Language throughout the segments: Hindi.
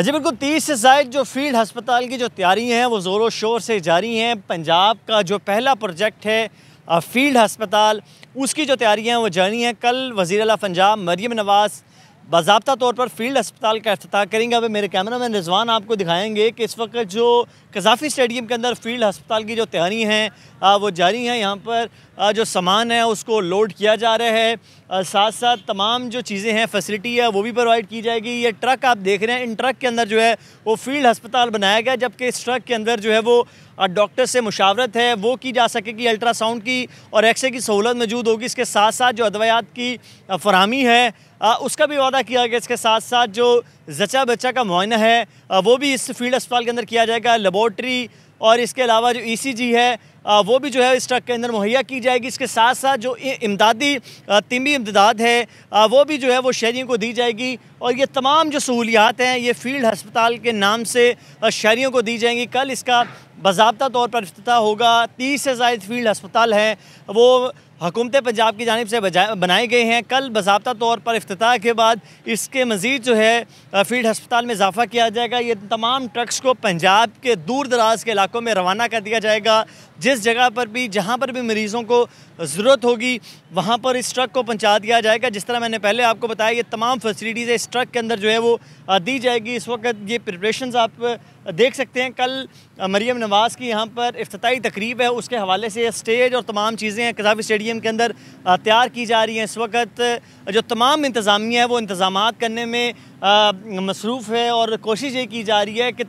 अजी बिल्कुल तीस से जायद जो फील्ड हस्पताल की जो तैयारी हैं वो ज़ोरों शोर से जारी हैं पंजाब का जो पहला प्रोजेक्ट है फील्ड हस्पताल उसकी जो तैयारियाँ हैं वो जारी हैं कल वज़ी अला पंजाब मरीम नवाज़ बाबा तौर पर फील्ड अस्पताल का अफ्ताह करेंगे अब मेरे कैमरा मैन रिजवान आपको दिखाएंगे कि इस वक्त जो कजाफी स्टेडियम के अंदर फील्ड अस्पताल की जो तैयारी हैं वो जारी हैं यहाँ पर जो सामान है उसको लोड किया जा रहा है साथ साथ तमाम जो चीज़ें हैं फैसिलिटी है वो भी प्रोवाइड की जाएगी ये ट्रक आप देख रहे हैं इन ट्रक के अंदर जो है वो फील्ड अस्पताल बनाया गया जबकि इस ट्रक के अंदर जो है वो डॉक्टर से मुशावरत है वो की जा सकेगी अल्ट्रासाउंड की और एक्सरे की सहूलत मौजूद होगी इसके साथ साथ जो अदवायात की फरहमी है उसका भी वादा किया गया इसके साथ साथ जो जचा बच्चा का मुआयना है वो भी इस फील्ड अस्पताल के अंदर किया जाएगा लेबॉर्ट्री और इसके अलावा जो ईसीजी e है वो भी जो है इस ट्रक के अंदर मुहैया की जाएगी इसके साथ साथ जो इमदादी तिबी इमदाद है वो भी जो है वो शहरीों को दी जाएगी और ये तमाम जो सहूलियात हैं ये फील्ड हस्पताल के नाम से शहरीों को दी जाएंगी कल इसका बाबा तौर पर अफ्ताह होगा तीस से जायद फील्ड हस्पताल हैं वो हकूमत पंजाब की जानब से बनाए गए हैं कल बाबा तौर पर अफ्ताह के बाद इसके मज़ीद जो है फील्ड हस्पताल में इजाफा किया जाएगा ये तमाम ट्रक्स को पंजाब के दूर दराज के इलाकों में रवाना कर दिया जाएगा जिस जगह पर भी जहाँ पर भी मरीज़ों को ज़रूरत होगी वहाँ पर इस ट्रक को पहुँचा दिया जाएगा जिस तरह मैंने पहले आपको बताया ये तमाम फैसिलिटीज़ इस ट्रक के अंदर जो है वो दी जाएगी इस वक्त ये प्रिपरेशन आप देख सकते हैं कल मरीम नवाज़ की यहाँ पर अफ्ताही तकरीब है उसके हवाले से स्टेज और तमाम चीज़ें कजाफी स्टेडियम के अंदर तैयार की जा रही हैं इस वक्त जो तमाम इंतज़ामिया है वो इंतज़ाम करने में मसरूफ़ है और कोशिश ये की जा रही है कि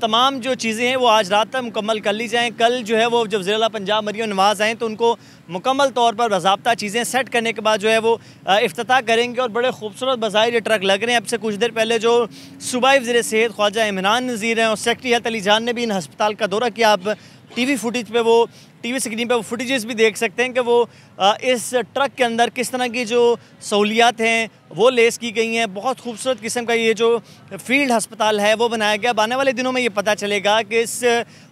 तमाम जो चीज़ें हैं वो आज रात तक मुकम्मल कर ली जाएँ कल जो है वो जब ज़िला पंजाब मरियो नवाज़ आएँ तो उनको मुकम्मल तौर पर बाबा चीज़ें सेट करने के बाद जो है वो अफ्ताह करेंगे और बड़े खूबसूरत बाज़ाहिर ये ट्रक लग रहे हैं अब से कुछ देर पहले जो सूबाई वजी सेहत ख्वाजा इमरान नज़ीर हैं और सेक्रटरी हत अली जान ने भी इन हस्पताल का दौरा किया आप टीवी फुटेज पे वो टीवी स्क्रीन पे वो फुटेजेस भी देख सकते हैं कि वो इस ट्रक के अंदर किस तरह की जो सहूलियात हैं वो लेस की गई हैं बहुत खूबसूरत किस्म का ये जो फील्ड हस्पताल है वो बनाया गया अब आने वाले दिनों में ये पता चलेगा कि इस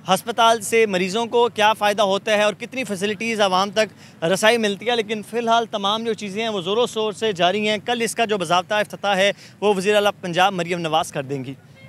हस्पताल से मरीज़ों को क्या फ़ायदा होता है और कितनी फैसिलिटीज़ आवाम तक रसाई मिलती है लेकिन फ़िलहाल तमाम जो चीज़ें हैं वो ज़ोरों शोर से जारी हैं कल इसका जो बाबा अफ्त है वो वज़ी अल पंजाब मरीम नवाज़ कर देंगी